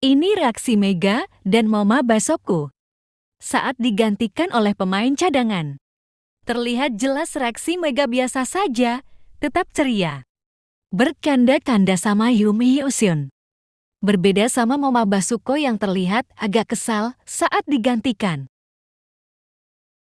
Ini reaksi Mega dan Mama Basoku saat digantikan oleh pemain cadangan. Terlihat jelas reaksi Mega biasa saja, tetap ceria. berkanda-kanda sama Yumi Hyoseon. Berbeda sama Mama Basuko yang terlihat agak kesal saat digantikan.